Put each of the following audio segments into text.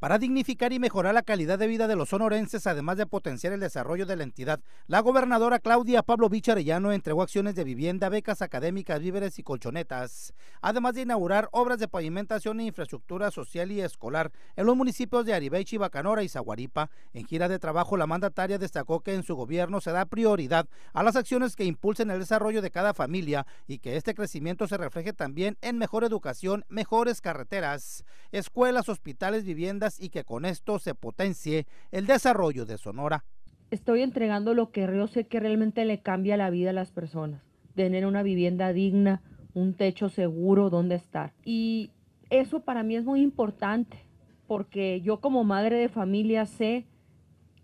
Para dignificar y mejorar la calidad de vida de los sonorenses, además de potenciar el desarrollo de la entidad, la gobernadora Claudia Pablo Vicharellano entregó acciones de vivienda, becas académicas, víveres y colchonetas, además de inaugurar obras de pavimentación e infraestructura social y escolar en los municipios de Aribechi, Bacanora y Zaguaripa. En gira de trabajo, la mandataria destacó que en su gobierno se da prioridad a las acciones que impulsen el desarrollo de cada familia y que este crecimiento se refleje también en mejor educación, mejores carreteras, escuelas, hospitales, viviendas, y que con esto se potencie el desarrollo de Sonora. Estoy entregando lo que yo sé que realmente le cambia la vida a las personas, tener una vivienda digna, un techo seguro donde estar. Y eso para mí es muy importante, porque yo como madre de familia sé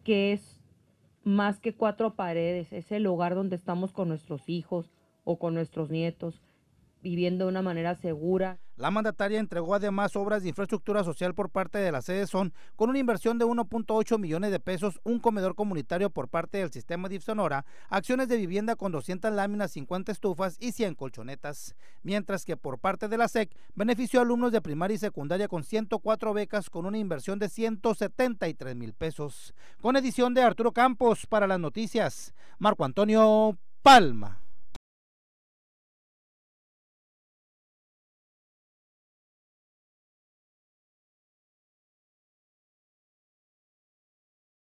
que es más que cuatro paredes, es el hogar donde estamos con nuestros hijos o con nuestros nietos viviendo de una manera segura. La mandataria entregó además obras de infraestructura social por parte de la sede SON con una inversión de 1.8 millones de pesos, un comedor comunitario por parte del sistema DIF Sonora, acciones de vivienda con 200 láminas, 50 estufas y 100 colchonetas, mientras que por parte de la SEC benefició alumnos de primaria y secundaria con 104 becas con una inversión de 173 mil pesos. Con edición de Arturo Campos para las noticias, Marco Antonio Palma.